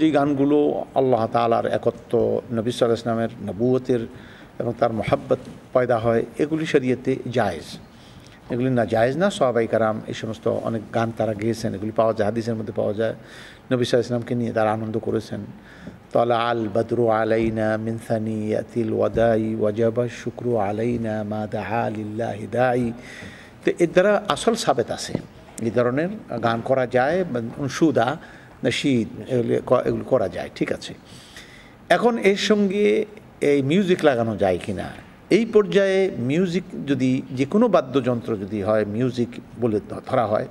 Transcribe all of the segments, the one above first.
যে গানগুলো আল্লাহ তালার একত্ব নবিসাল ইসলামের নবুয়তের এবং তার মোহাব্বত পয়দা হয় এগুলি শরীয়তে জায়েজ এগুলি না জায়েজ না সবাই কারাম এই সমস্ত অনেক গান তারা গেয়েছেন এগুলি পাওয়া যায় হাদিসের মধ্যে পাওয়া যায় সাল ইসলামকে নিয়ে তারা আনন্দ করেছেন তলা আল বদরু আলাইনা মিনসানি আতিল ওয়াদাই ওয়াজাবা শুক্রু আলাইনা মাদা আলিল্লা হিদাই তো এর দ্বারা আসল সাবেত আছে এই ধরনের গান করা যায় সুদা নাশিদ এগুলি এগুলো করা যায় ঠিক আছে এখন এর সঙ্গে এই মিউজিক লাগানো যায় কি না এই পর্যায়ে মিউজিক যদি যে কোনো বাদ্যযন্ত্র যদি হয় মিউজিক বলে ধরা হয়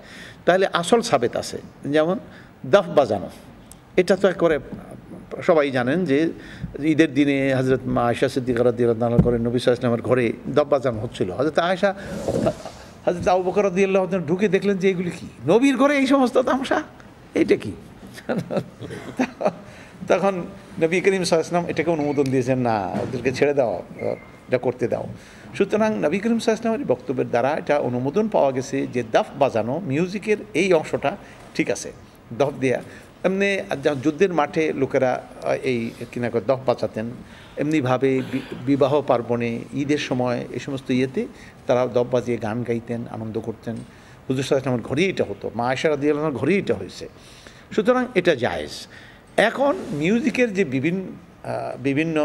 তাহলে আসল সাবেত আছে যেমন দাফ বাজানো এটা তো একবারে সবাই জানেন যে ঈদের দিনে হজরত মা আয়সা সিদ্দিক রাদিয়াল করে নবী ইসলামের ঘরে দাফ বাজানো হচ্ছিল হজরত আয়সা হজরত আবু বকর রাদিয়াল্লাহ ঢুকে দেখলেন যে এগুলি কি নবীর ঘরে এই সমস্ত তামসা এটা কি তখন নবী করিম সাহসলাম এটাকে অনুমোদন দিয়েছেন না ওদেরকে ছেড়ে দাও এটা করতে দাও সুতরাং নবী করিম সাহসলামের বক্তব্যের দ্বারা এটা অনুমোদন পাওয়া গেছে যে দাফ বাজানো মিউজিকের এই অংশটা ঠিক আছে দফ দেয়া এমনি যুদ্ধের মাঠে লোকেরা এই কিনা করে দফ বাঁচাতেন এমনিভাবে বিবাহ পার্বণে ঈদের সময় এই সমস্ত ইয়েতে তারা দফ বাজিয়ে গান গাইতেন আনন্দ করতেন হুজুর সাহেব ঘরেই এটা হতো মা আয়সার দিয়ে ঘরেই এটা হয়েছে সুতরাং এটা জায়েজ এখন মিউজিকের যে বিভিন্ন বিভিন্ন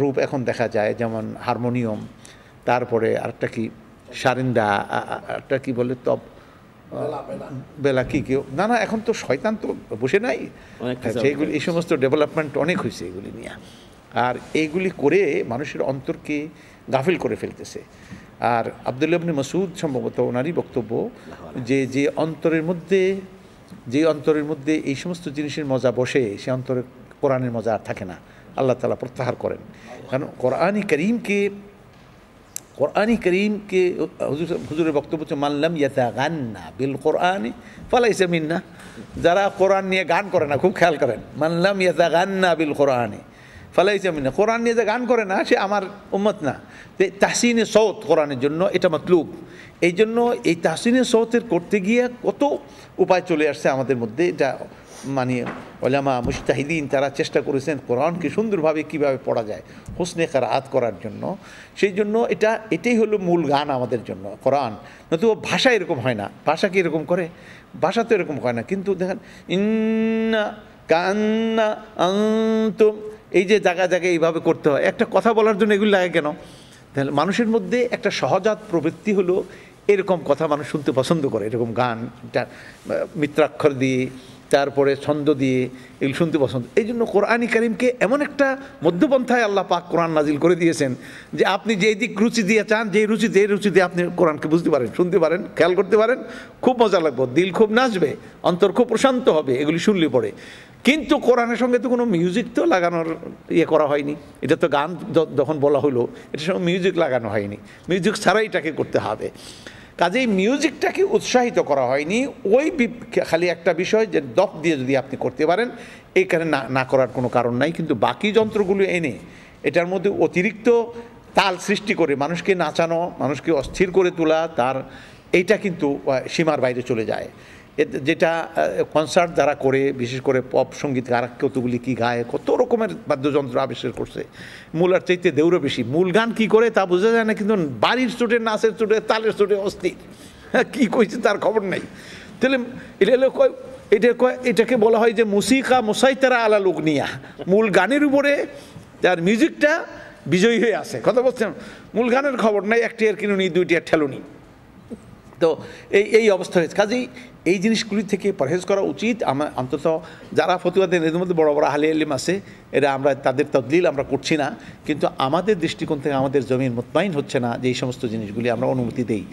রূপ এখন দেখা যায় যেমন হারমোনিয়াম তারপরে আরেকটা কি সারিন্দা একটা কি বলে তপ বেলা কি কেউ না না এখন তো শয়তান তো বসে নাই সেইগুলি এই সমস্ত ডেভেলপমেন্ট অনেক হয়েছে এগুলি নিয়ে আর এইগুলি করে মানুষের অন্তরকে গাফিল করে ফেলতেছে আর আবদুল্লাবনী মসুদ সম্ভবত ওনারই বক্তব্য যে যে অন্তরের মধ্যে যে অন্তরের মধ্যে এই সমস্ত জিনিসের মজা বসে সে অন্তরে কোরআনের মজা আর থাকে না আল্লাহ তালা প্রত্যাহার করেন কারণ কোরআনই করিমকে কোরআনই করিমকে হুজুর হুজুরের বক্তব্য হচ্ছে মানলাম ইয়াতা গান না বিল কোরআন ফালাইসে না যারা কোরআন নিয়ে গান করে না খুব খেয়াল করেন মানলাম ইয়াতা গান না বিল কোরআনে ফালাইসে না কোরআন নিয়ে যে গান করে না সে আমার উম্মত না তাহসিনে সৌত কোরআনের জন্য এটা মতলুব এই জন্য এই তাহসিনে সৌতের করতে গিয়ে কত উপায় চলে আসছে আমাদের মধ্যে যা মানে ওলামা মুস্তাহিদিন তারা চেষ্টা করেছেন কোরআনকে সুন্দরভাবে কিভাবে পড়া যায় হোসনে আত করার জন্য সেই জন্য এটা এটাই হলো মূল গান আমাদের জন্য কোরআন নতু ভাষা এরকম হয় না ভাষা কি এরকম করে ভাষা তো এরকম হয় না কিন্তু দেখেন ইন্না কান্না আন্তম এই যে জায়গা জায়গায় এইভাবে করতে হয় একটা কথা বলার জন্য এগুলো লাগে কেন তাহলে মানুষের মধ্যে একটা সহজাত প্রবৃত্তি হলো এরকম কথা মানুষ শুনতে পছন্দ করে এরকম গান মিত্রাক্ষর দিয়ে তারপরে ছন্দ দিয়ে এগুলো শুনতে পছন্দ এই জন্য কোরআনী করিমকে এমন একটা মধ্যপন্থায় আল্লাহ পাক কোরআন নাজিল করে দিয়েছেন যে আপনি যেই দিক রুচি দিয়ে চান যেই রুচি যেই রুচি দিয়ে আপনি কোরআনকে বুঝতে পারেন শুনতে পারেন খেয়াল করতে পারেন খুব মজা লাগবে দিল খুব নাচবে অন্তর খুব প্রশান্ত হবে এগুলি শুনলে পড়ে কিন্তু কোরআনের সঙ্গে তো কোনো মিউজিক তো লাগানোর ইয়ে করা হয়নি এটা তো গান যখন বলা হলো এটার সঙ্গে মিউজিক লাগানো হয়নি মিউজিক ছাড়াই এটাকে করতে হবে কাজেই মিউজিকটাকে উৎসাহিত করা হয়নি ওই খালি একটা বিষয় যে দপ দিয়ে যদি আপনি করতে পারেন এই কারণে না না করার কোনো কারণ নাই কিন্তু বাকি যন্ত্রগুলো এনে এটার মধ্যে অতিরিক্ত তাল সৃষ্টি করে মানুষকে নাচানো মানুষকে অস্থির করে তোলা তার এইটা কিন্তু সীমার বাইরে চলে যায় যেটা কনসার্ট যারা করে বিশেষ করে পপ সঙ্গীত গারা কতগুলি কী গায় কত রকমের বাদ্যযন্ত্র আবিষ্কার করছে মূল আর চাইতে দেউরও বেশি মূল গান কী করে তা বোঝা যায় না কিন্তু বাড়ির চোটে নাচের চোটে তালের চোটে অস্থির হ্যাঁ, কী কইছে তার খবর নাই তাহলে এটা হলো কয় এটা কয় এটাকে বলা হয় যে মুসিকা মুসাইতারা আলা লোক নিয়া মূল গানের উপরে তার মিউজিকটা বিজয়ী হয়ে আছে কথা বলছেন মূল গানের খবর নাই একটি আর কিনুনি দুইটি আর ঠেলুনি তো এই এই অবস্থা হয়েছে কাজেই এই জিনিসগুলি থেকে পরহেজ করা উচিত আমার অন্তত যারা ফতুয়া এদের মধ্যে বড় বড় হালে এলিম আছে এরা আমরা তাদের তদলিল আমরা করছি না কিন্তু আমাদের দৃষ্টিকোণ থেকে আমাদের জমির মোতমাইন হচ্ছে না যে এই সমস্ত জিনিসগুলি আমরা অনুমতি দেই